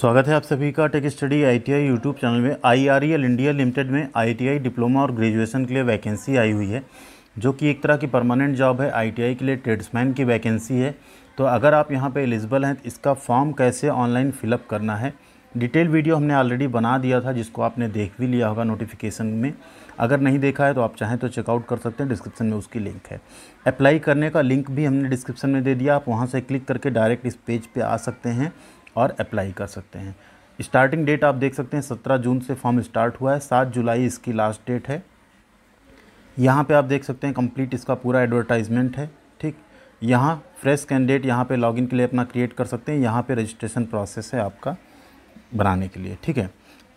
स्वागत है आप सभी का tech study ITI YouTube channel में आईआरईएल इंडिया लिमिटेड में आईटीआई डिप्लोमा और ग्रेजुएशन के लिए वैकेंसी आई हुई है जो कि एक तरह की परमानेंट जॉब है आईटीआई के लिए ट्रेड्समैन की वैकेंसी है तो अगर आप यहाँ पे एलिजिबल हैं तो इसका फॉर्म कैसे ऑनलाइन फिलअप करना है डिटेल वीडियो हमने ऑलरेडी बना दिया था जिसको आपने देख भी लिया होगा नोटिफिकेशन में अगर नहीं देखा है तो आप चाहें तो चेकआउट कर सकते हैं डिस्क्रिप्शन में उसकी लिंक है अप्लाई करने का लिंक भी हमने डिस्क्रिप्शन में दे दिया आप वहाँ से क्लिक करके डायरेक्ट इस पेज पे आ सकते हैं और अप्लाई कर सकते हैं स्टार्टिंग डेट आप देख सकते हैं सत्रह जून से फॉर्म स्टार्ट हुआ है सात जुलाई इसकी लास्ट डेट है यहाँ पे आप देख सकते हैं कंप्लीट इसका पूरा एडवर्टाइजमेंट है ठीक यहाँ फ्रेश कैंडिडेट यहाँ पे लॉगिन के लिए अपना क्रिएट कर सकते हैं यहाँ पे रजिस्ट्रेशन प्रोसेस है आपका बनाने के लिए ठीक है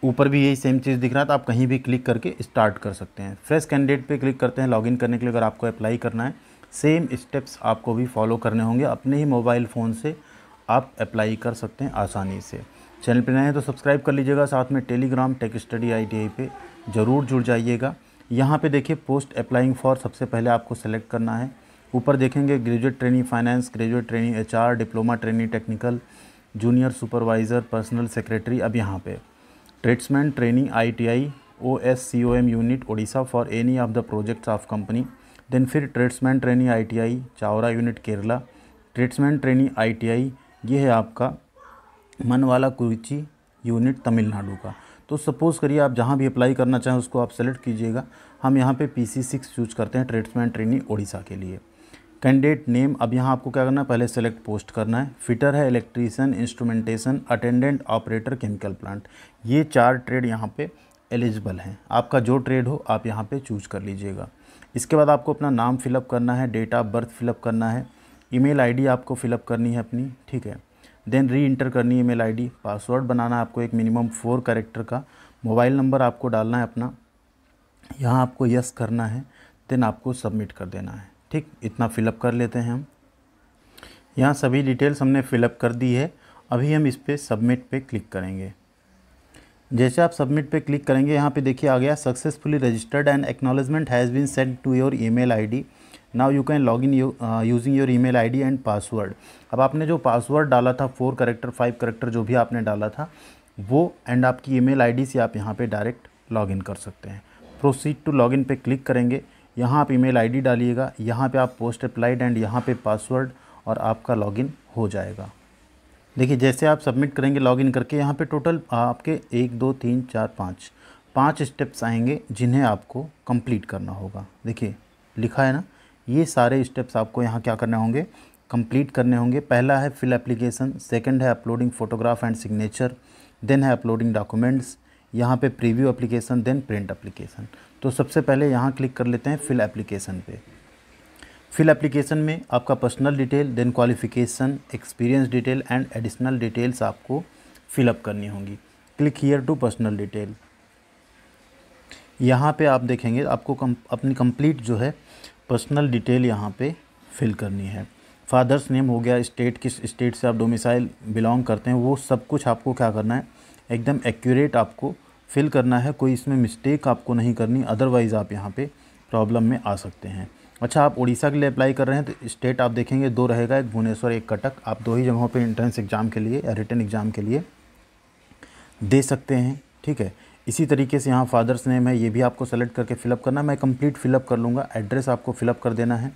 ऊपर भी यही सेम चीज़ दिख रहा है तो आप कहीं भी क्लिक करके स्टार्ट कर सकते हैं फ्रेश कैंडिडेट पर क्लिक करते हैं लॉगिन करने के लिए अगर आपको अप्लाई करना है सेम स्टेप्स आपको भी फॉलो करने होंगे अपने ही मोबाइल फ़ोन से आप अप्लाई कर सकते हैं आसानी से चैनल पर नए हैं तो सब्सक्राइब कर लीजिएगा साथ में टेलीग्राम टेक स्टडी आई पे ज़रूर जुड़ जाइएगा यहाँ पे देखिए पोस्ट अप्लाइंग फॉर सबसे पहले आपको सेलेक्ट करना है ऊपर देखेंगे graduate training finance graduate training H diploma training technical junior supervisor personal secretary अब यहाँ पे tradesman training ITI T unit Odisha for any of the projects of company then फिर tradesman training ITI Chavara unit Kerala tradesman training आई ये है आपका मन वाला कुर्ची यूनिट तमिलनाडु का तो सपोज़ करिए आप जहाँ भी अप्लाई करना चाहें उसको आप सेलेक्ट कीजिएगा हम यहाँ पे पी सी सिक्स चूज करते हैं ट्रेड्समैन ट्रेनी ओडिशा के लिए कैंडिडेट नेम अब यहाँ आपको क्या करना है पहले सेलेक्ट पोस्ट करना है फिटर है electrician instrumentation attendant operator chemical plant ये चार ट्रेड यहाँ पे एलिजिबल हैं आपका जो ट्रेड हो आप यहाँ पे चूज कर लीजिएगा इसके बाद आपको अपना नाम फिलअप करना है डेट ऑफ बर्थ फिलअप करना है ईमेल आईडी आपको फिलअप करनी है अपनी ठीक है देन री इंटर करनी है ईमेल आईडी पासवर्ड बनाना आपको एक मिनिमम फोर करेक्टर का मोबाइल नंबर आपको डालना है अपना यहाँ आपको यस करना है देन आपको सबमिट कर देना है ठीक इतना फिलअप कर लेते हैं हम यहाँ सभी डिटेल्स हमने फिलअप कर दी है अभी हम इस पर सबमिट पे क्लिक करेंगे जैसे आप सबमिट पे क्लिक करेंगे यहाँ पे देखिए आ गया successfully registered and acknowledgement has been send to your email ID now you can log in using your email ID and password अब आपने जो पासवर्ड डाला था फोर करेक्टर फाइव करेक्टर जो भी आपने डाला था वो एंड आपकी ईमेल आईडी से आप यहाँ पे डायरेक्ट लॉगिन कर सकते हैं प्रोसीड टू लॉगिन पे क्लिक करेंगे यहाँ आप ईमेल आईडी डालिएगा यहाँ पे आप पोस्ट अप्लाइड एंड यहाँ पे पासवर्ड और आपका लॉगिन हो जाएगा देखिए जैसे आप सबमिट करेंगे लॉगिन करके यहाँ पे टोटल आपके एक दो तीन चार पाँच पाँच स्टेप्स आएंगे जिन्हें आपको कंप्लीट करना होगा देखिए लिखा है ना ये सारे स्टेप्स आपको यहाँ क्या करने होंगे कंप्लीट करने होंगे पहला है फिल एप्लीकेशन सेकंड है uploading photograph and signature then है अपलोडिंग डॉक्यूमेंट्स यहाँ पे preview application then print application तो सबसे पहले यहाँ क्लिक कर लेते हैं फिल एप्लीकेशन पे फिल एप्लीकेशन में आपका personal detail then qualification experience detail and additional details आपको फिलअप करनी होंगी click here to personal detail यहाँ पे आप देखेंगे आपको कम, अपनी कंप्लीट जो है पर्सनल डिटेल यहाँ पे फिल करनी है फादर्स नेम हो गया स्टेट किस स्टेट से आप डोमिसाइल बिलोंग करते हैं वो सब कुछ आपको क्या करना है एकदम एक्यूरेट आपको फिल करना है कोई इसमें मिस्टेक आपको नहीं करनी अदरवाइज़ आप यहाँ पे प्रॉब्लम में आ सकते हैं अच्छा आप उड़ीसा के लिए अप्लाई कर रहे हैं तो स्टेट आप देखेंगे दो रहेगा एक भुवनेश्वर एक कटक आप दो ही जगहों पर इंट्रेंस एग्ज़ाम के लिए या रिटर्न एग्ज़ाम के लिए दे सकते हैं ठीक है इसी तरीके से यहाँ फादर्स नेम है ये भी आपको सेलेक्ट करके फ़िलअप करना मैं कंप्लीट फ़िलअप कर लूँगा एड्रेस आपको फ़िलअप कर देना है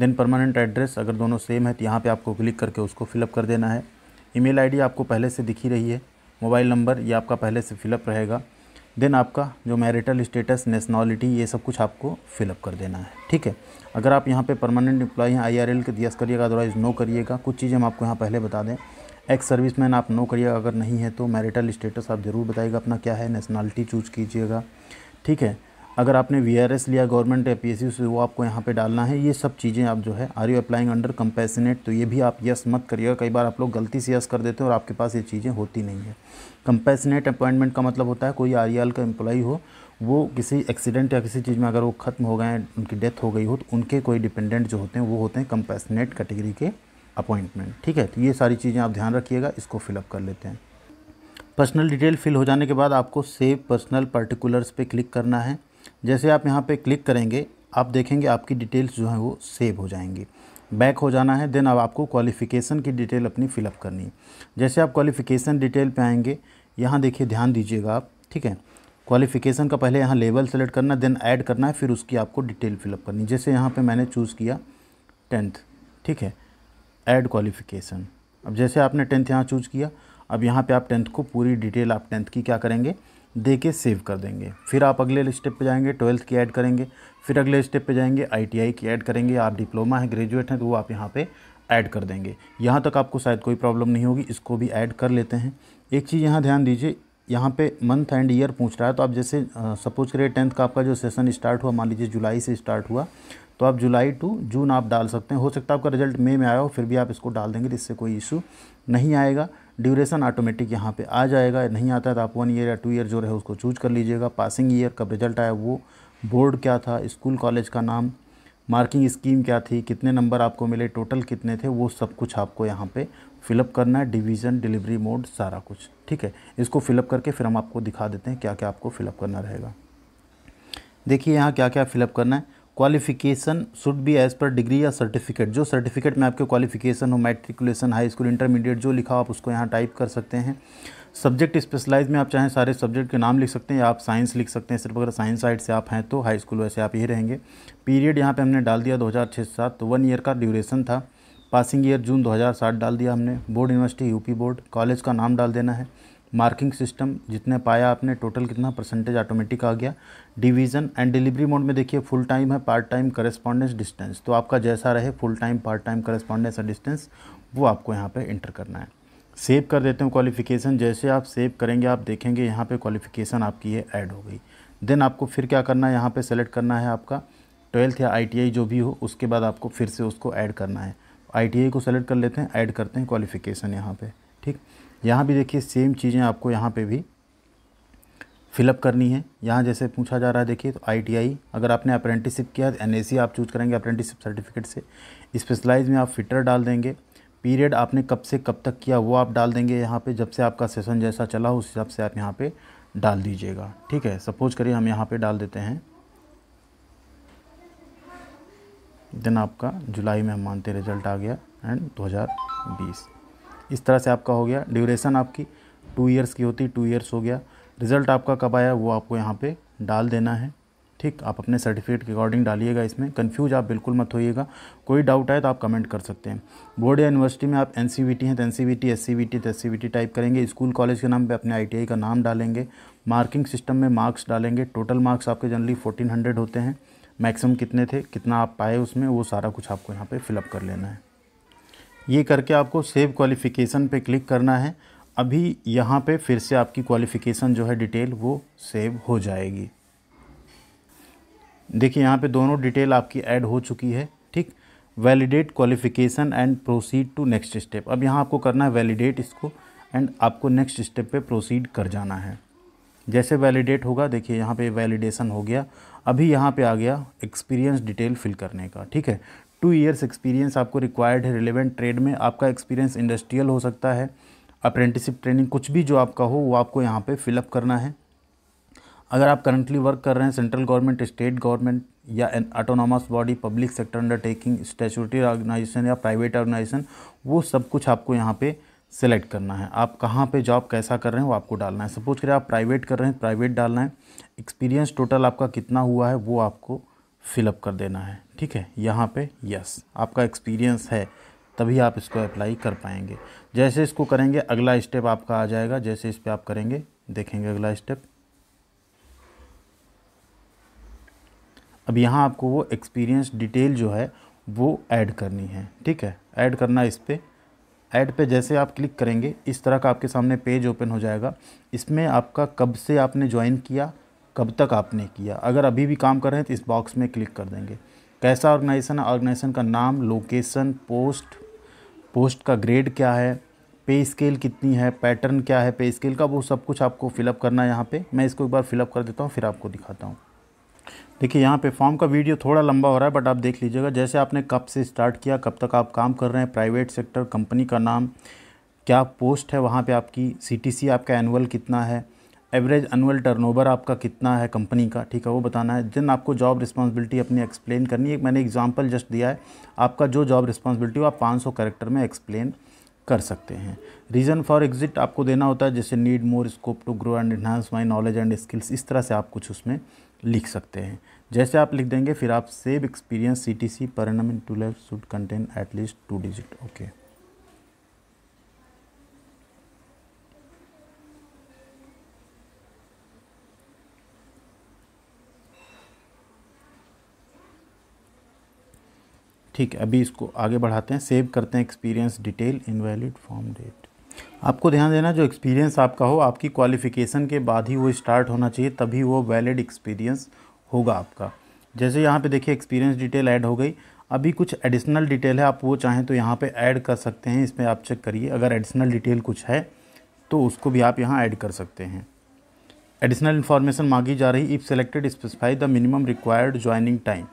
देन परमानेंट एड्रेस अगर दोनों सेम है तो यहाँ पे आपको क्लिक करके उसको फ़िलअप कर देना है ईमेल आईडी आपको पहले से दिखी रही है मोबाइल नंबर ये आपका पहले से फ़िलअप रहेगा देन आपका जो मैरिटल स्टेटस नेशनलिटी ये सब कुछ आपको फिलअप कर देना है ठीक है अगर आप यहाँ पे परमानेंट इम्प्लॉई हैं आई आर एल के दियस करिएगा अदरवाइज़ नो करिएगा कुछ चीज़ें हम आपको यहाँ पहले बता दें एक्स सर्विस मैन आप नो करिएगा अगर नहीं है तो मैरिटल स्टेटस आप ज़रूर बताइएगा अपना क्या है नेशनलिटी चूज़ कीजिएगा ठीक है अगर आपने वी आर एस लिया गवर्नमेंट या पी एस से वो आपको यहाँ पे डालना है ये सब चीज़ें आप जो है are you applying under compassionate तो ये भी आप यस मत करिएगा कई बार आप लोग गलती से यस कर देते हैं और आपके पास ये चीज़ें होती नहीं है कंपैसनेट अपॉइंटमेंट का मतलब होता है कोई आर का एम्प्लॉई हो वो किसी एक्सीडेंट या किसी चीज़ में अगर वो ख़त्म हो गए उनकी डेथ हो गई हो तो उनके कोई डिपेंडेंट जो होते हैं वो होते हैं कंपेसनेट कैटेगरी के अपॉइंटमेंट ठीक है तो ये सारी चीज़ें आप ध्यान रखिएगा इसको फिलअप कर लेते हैं पर्सनल डिटेल फिल हो जाने के बाद आपको सेव पर्सनल पर्टिकुलर्स पे क्लिक करना है जैसे आप यहाँ पे क्लिक करेंगे आप देखेंगे आपकी डिटेल्स जो हैं वो सेव हो जाएंगी बैक हो जाना है देन अब आपको क्वालिफ़िकेशन की डिटेल अपनी फ़िलअप करनी है जैसे आप क्वालिफ़िकेशन डिटेल पे आएंगे यहाँ देखिए ध्यान दीजिएगा आप ठीक है क्वालिफ़िकेशन का पहले यहाँ लेवल सेलेक्ट करना देन ऐड करना है फिर उसकी आपको डिटेल फिलअप करनी जैसे यहाँ पर मैंने चूज़ किया टेंथ ठीक है ऐड क्वालिफिकेशन अब जैसे आपने टेंथ यहाँ चूज किया अब यहाँ पे आप टेंथ को पूरी डिटेल आप टेंथ की क्या करेंगे दे के सेव कर देंगे फिर आप अगले स्टेप पे जाएंगे ट्वेल्थ की ऐड करेंगे फिर अगले स्टेप पे जाएंगे आईटीआई की ऐड करेंगे आप डिप्लोमा है ग्रेजुएट हैं तो वो आप यहाँ पे ऐड कर देंगे यहाँ तक आपको शायद कोई प्रॉब्लम नहीं होगी इसको भी ऐड कर लेते हैं एक चीज़ यहाँ ध्यान दीजिए यहाँ पे मंथ एंड ईयर पूछ रहा है तो आप जैसे सपोज करिए टेंथ का आपका जो सेशन स्टार्ट हुआ मान लीजिए जुलाई से स्टार्ट हुआ तो आप जुलाई टू जून आप डाल सकते हैं हो सकता है आपका रिजल्ट मई में आया हो फिर भी आप इसको डाल देंगे तो इससे कोई इशू नहीं आएगा ड्यूरेशन ऑटोमेटिक यहाँ पे आ जाएगा नहीं आता है तो आप वन ईयर या टू ईयर जो रहे उसको चूज कर लीजिएगा पासिंग ईयर कब रिजल्ट आया वो बोर्ड क्या था स्कूल कॉलेज का नाम मार्किंग स्कीम क्या थी कितने नंबर आपको मिले टोटल कितने थे वो सब कुछ आपको यहाँ पे फिलअप करना है डिवीज़न डिलीवरी मोड सारा कुछ ठीक है इसको फिलअप करके फिर हम आपको दिखा देते हैं क्या क्या आपको फिलअप करना रहेगा देखिए यहाँ क्या क्या फिलअप करना है qualification should be as per degree या सर्टिफिकेट जो सर्टिफिकेट में आपके क्वालिफिकेशन हो मैट्रिकुलेशन हाई स्कूल इंटरमीडिएट जो लिखा हो आप उसको यहाँ टाइप कर सकते हैं सब्जेक्ट स्पेशलाइज में आप चाहें सारे सब्जेक्ट के नाम लिख सकते हैं या आप साइंस लिख सकते हैं सिर्फ अगर साइंस साइड से आप हैं तो हाई स्कूल वैसे आप ही रहेंगे पीरियड यहाँ पे हमने डाल दिया 2006 सात तो वन ईयर का ड्यूरेशन था पासिंग ईयर जून 2007 डाल दिया हमने board university UP board college का नाम डाल देना है मार्किंग सिस्टम जितने पाया आपने टोटल कितना परसेंटेज ऑटोमेटिक आ गया डिवीज़न एंड डिलीवरी मोड में देखिए फुल टाइम है पार्ट टाइम करेस्पॉन्डेंस डिस्टेंस तो आपका जैसा रहे full time part time correspondence और डिस्टेंस वो आपको यहाँ पर इंटर करना है सेव कर देते हैं क्वालिफिकेशन जैसे आप सेव करेंगे आप देखेंगे यहाँ पर क्वालिफिकेशन आपकी ये ऐड हो गई देन आपको फिर क्या करना है यहाँ पर सेलेक्ट करना है आपका ट्वेल्थ या आई जो भी हो उसके बाद आपको फिर से उसको ऐड करना है आई को सेलेक्ट कर लेते हैं ऐड करते हैं क्वालिफिकेशन यहाँ पे ठीक यहाँ भी देखिए सेम चीज़ें आपको यहाँ पे भी फिलअप करनी है यहाँ जैसे पूछा जा रहा है देखिए तो आई अगर आपने अप्रेंटिसिप किया तो एन आप चूज करेंगे अप्रेंटिसिप सर्टिफिकेट से स्पेशलाइज में आप फिटर डाल देंगे पीरियड आपने कब से कब तक किया वो आप डाल देंगे यहाँ पर जब से आपका सेशन जैसा चला उस हिसाब से आप यहाँ पर डाल दीजिएगा ठीक है सपोज करिए हम यहाँ पर डाल देते हैं देन आपका जुलाई में हम मानते रिजल्ट आ गया एंड 2020 इस तरह से आपका हो गया ड्यूरेशन आपकी टू ईयर्स की होती टू ईयर्स हो गया रिज़ल्ट आपका कब आया वो आपको यहाँ पे डाल देना है ठीक आप अपने सर्टिफिकेट के अकॉर्डिंग डालिएगा इसमें कन्फ्यूज आप बिल्कुल मत होइएगा कोई डाउट आए तो आप कमेंट कर सकते हैं बोर्ड या यूनिवर्सिटी में आप एन हैं तो एन सी तो एस टाइप करेंगे स्कूल कॉलेज के नाम पे अपने आई का नाम डालेंगे मार्किंग सिस्टम में मार्क्स डालेंगे टोटल मार्क्स आपके जनरली 1400 होते हैं मैक्सिमम कितने थे कितना आप पाए उसमें वो सारा कुछ आपको यहाँ पे फिलअप कर लेना है ये करके आपको सेव क्वालिफ़िकेशन पे क्लिक करना है अभी यहाँ पे फिर से आपकी क्वालिफ़िकेशन जो है डिटेल वो सेव हो जाएगी देखिए यहाँ पे दोनों डिटेल आपकी ऐड हो चुकी है ठीक validate qualification and proceed to next step अब यहाँ आपको करना है वैलिडेट इसको एंड आपको नेक्स्ट स्टेप पे प्रोसीड कर जाना है जैसे वैलिडेट होगा देखिए यहाँ पे वैलिडेशन हो गया अभी यहाँ पे आ गया एक्सपीरियंस डिटेल फिल करने का ठीक है टू इयर्स एक्सपीरियंस आपको रिक्वायर्ड है रिलेवेंट ट्रेड में आपका एक्सपीरियंस इंडस्ट्रियल हो सकता है अप्रेंटिसिप ट्रेनिंग कुछ भी जो आपका हो वो आपको यहाँ पर फिलअप करना है अगर आप करंटली वर्क कर रहे हैं सेंट्रल गवर्नमेंट स्टेट गवर्नमेंट या an autonomous body public sector undertaking statutory organisation या प्राइवेट ऑर्गेनाइजेशन वो सब कुछ आपको यहाँ पे सेलेक्ट करना है आप कहाँ पे जॉब कैसा कर रहे हैं वो आपको डालना है सपोज करें आप प्राइवेट कर रहे हैं प्राइवेट डालना है एक्सपीरियंस टोटल आपका कितना हुआ है वो आपको फिलअप कर देना है ठीक है यहाँ पे यस आपका एक्सपीरियंस है तभी आप इसको अप्लाई कर पाएंगे जैसे इसको करेंगे अगला स्टेप आपका आ जाएगा जैसे इस पर आप करेंगे देखेंगे अगला स्टेप अब यहाँ आपको वो एक्सपीरियंस डिटेल जो है वो ऐड करनी है ठीक है ऐड करना इस पर ऐड पे जैसे आप क्लिक करेंगे इस तरह का आपके सामने पेज ओपन हो जाएगा इसमें आपका कब से आपने ज्वाइन किया कब तक आपने किया अगर अभी भी काम कर रहे हैं तो इस बॉक्स में क्लिक कर देंगे कैसा ऑर्गेनाइजेशन है ऑर्गेनाइजेशन का नाम लोकेशन पोस्ट पोस्ट का ग्रेड क्या है पे स्केल कितनी है पैटर्न क्या है पे स्केल का वो सब कुछ आपको फिलअप करना है यहाँ पर मैं इसको एक बार फिलअप कर देता हूँ फिर आपको दिखाता हूँ देखिए यहाँ पे फॉर्म का वीडियो थोड़ा लंबा हो रहा है बट आप देख लीजिएगा जैसे आपने कब से स्टार्ट किया कब तक आप काम कर रहे हैं प्राइवेट सेक्टर कंपनी का नाम क्या पोस्ट है वहाँ पे आपकी सीटीसी आपका एनुअल कितना है एवरेज एनुअल टर्नओवर आपका कितना है कंपनी का ठीक है वो बताना है दिन आपको जॉब रिस्पॉन्सिबिलिटी अपनी एक्सप्लेन करनी है मैंने एग्जाम्पल जस्ट दिया है आपका जो जॉब रिस्पॉन्सिबिलिटी हो आप पाँच करेक्टर में एक्सप्लेन कर सकते हैं रीज़न फॉर एग्जिट आपको देना होता है जैसे need more scope to grow and enhance my knowledge and skills इस तरह से आप कुछ उसमें लिख सकते हैं जैसे आप लिख देंगे फिर आप save experience C T C per annum in lakh should contain at least two digit okay ठीक है अभी इसको आगे बढ़ाते हैं सेव करते हैं experience detail invalid form date आपको ध्यान देना जो एक्सपीरियंस आपका हो आपकी क्वालिफ़िकेशन के बाद ही वो स्टार्ट होना चाहिए तभी वो वैलिड एक्सपीरियंस होगा आपका जैसे यहाँ पे देखिए एक्सपीरियंस डिटेल ऐड हो गई अभी कुछ एडिशनल डिटेल है आप वो चाहें तो यहाँ पे ऐड कर सकते हैं इसमें आप चेक करिए अगर एडिशनल डिटेल कुछ है तो उसको भी आप यहाँ ऐड कर सकते हैं एडिशनल इन्फॉर्मेशन मांगी जा रही if selected specify the minimum required joining time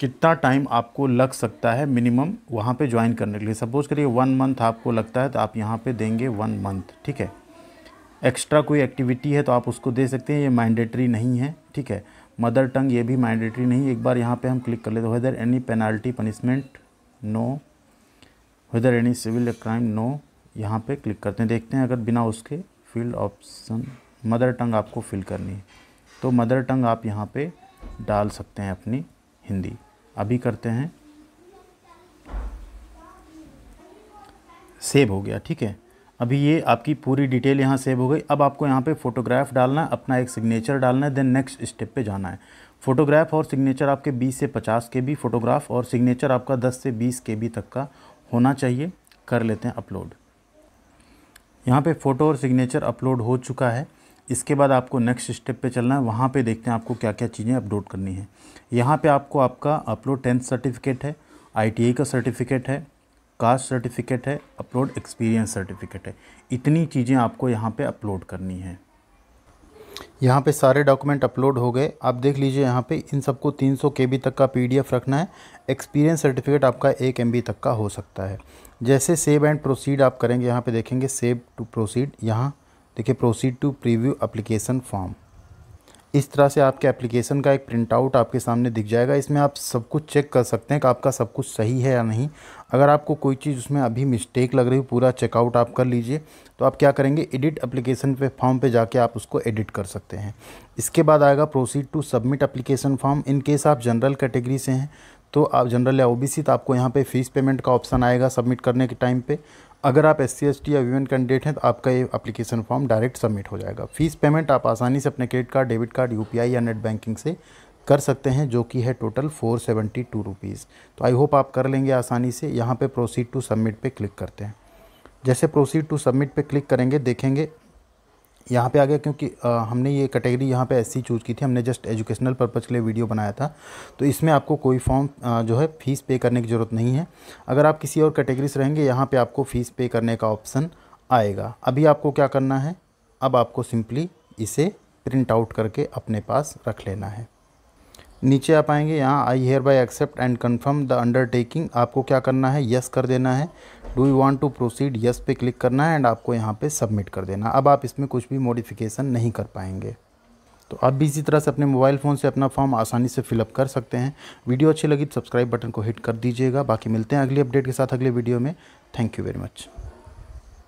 कितना टाइम आपको लग सकता है मिनिमम वहाँ पे ज्वाइन करने के लिए सपोज़ करिए वन मंथ आपको लगता है तो आप यहाँ पे देंगे वन मंथ ठीक है एक्स्ट्रा कोई एक्टिविटी है तो आप उसको दे सकते हैं ये मैंडेटरी नहीं है ठीक है मदर टंग ये भी मैंडेटरी नहीं एक बार यहाँ पे हम क्लिक कर लेते हैं whether any penalty punishment no whether any civil crime no यहाँ पर क्लिक करते हैं देखते हैं अगर बिना उसके फील्ड ऑप्शन मदर टंग आपको फिल करनी है तो मदर टंग आप यहाँ पर डाल सकते हैं अपनी हिंदी अभी करते हैं सेव हो गया ठीक है अभी ये आपकी पूरी डिटेल यहाँ सेव हो गई अब आपको यहाँ पे फ़ोटोग्राफ डालना है अपना एक सिग्नेचर डालना है देन नेक्स्ट स्टेप पे जाना है फ़ोटोग्राफ और सिग्नेचर आपके 20 से 50 के बी फ़ोटोग्राफ और सिग्नेचर आपका 10 से 20 के बी तक का होना चाहिए कर लेते हैं अपलोड यहाँ पे फ़ोटो और सिग्नेचर अपलोड हो चुका है इसके बाद आपको नेक्स्ट स्टेप पे चलना है वहाँ पे देखते हैं आपको क्या क्या चीज़ें अपलोड करनी है यहाँ पे आपको आपका अपलोड टेंथ सर्टिफिकेट है आई का सर्टिफिकेट है कास्ट सर्टिफिकेट है अपलोड एक्सपीरियंस सर्टिफिकेट है इतनी चीज़ें आपको यहाँ पे अपलोड करनी है यहाँ पे सारे डॉक्यूमेंट अपलोड हो गए आप देख लीजिए यहाँ पे इन सबको 300 बी तक का पीडीएफ रखना है एक्सपीरियंस सर्टिफिकेट आपका एक एमबी तक का हो सकता है जैसे सेव एंड प्रोसीड आप करेंगे यहाँ पे देखेंगे सेव टू प्रोसीड यहाँ देखिए proceed to preview application form इस तरह से आपके एप्लीकेशन का एक प्रिंट आउट आपके सामने दिख जाएगा इसमें आप सब कुछ चेक कर सकते हैं कि आपका सब कुछ सही है या नहीं अगर आपको कोई चीज़ उसमें अभी मिस्टेक लग रही हो पूरा चेकआउट आप कर लीजिए तो आप क्या करेंगे एडिट एप्लीकेशन पे फॉर्म पे जाके आप उसको एडिट कर सकते हैं इसके बाद आएगा proceed to submit application form in case आप जनरल कैटेगरी से हैं तो आप जनरल या ओ तो आपको यहाँ पे फ़ीस पेमेंट का ऑप्शन आएगा सबमिट करने के टाइम पर अगर आप एस सी एस टी या वीमेन कैंडिडेट हैं तो आपका ये अप्लीकेशन फॉर्म डायरेक्ट सबमिट हो जाएगा फीस पेमेंट आप आसानी से अपने credit card debit card U या नेट बैंकिंग से कर सकते हैं जो कि है total four seventy two rupees तो आई होप आप कर लेंगे आसानी से यहाँ पे प्रोसीड टू सबमिट पे क्लिक करते हैं जैसे प्रोसीड टू सबमिट पे क्लिक करेंगे देखेंगे यहाँ पे आ गया क्योंकि आ, हमने ये कैटेगरी यहाँ पे ऐसी चूज़ की थी हमने जस्ट एजुकेशनल पर्पज़ के लिए वीडियो बनाया था तो इसमें आपको कोई फॉर्म जो है फ़ीस पे करने की ज़रूरत नहीं है अगर आप किसी और कैटेगरी से रहेंगे यहाँ पे आपको फ़ीस पे करने का ऑप्शन आएगा अभी आपको क्या करना है अब आपको सिंपली इसे प्रिंट आउट करके अपने पास रख लेना है नीचे आप आएंगे यहाँ I hereby accept and confirm the undertaking आपको क्या करना है यस कर देना है do you want to proceed yes पे क्लिक करना है एंड आपको यहाँ पे सबमिट कर देना अब आप इसमें कुछ भी मॉडिफिकेशन नहीं कर पाएंगे तो आप भी इसी तरह से अपने मोबाइल फ़ोन से अपना फॉर्म आसानी से फिलअप कर सकते हैं वीडियो अच्छी लगी तो सब्सक्राइब बटन को हिट कर दीजिएगा बाकी मिलते हैं अगली अपडेट के साथ अगले वीडियो में थैंक यू वेरी मच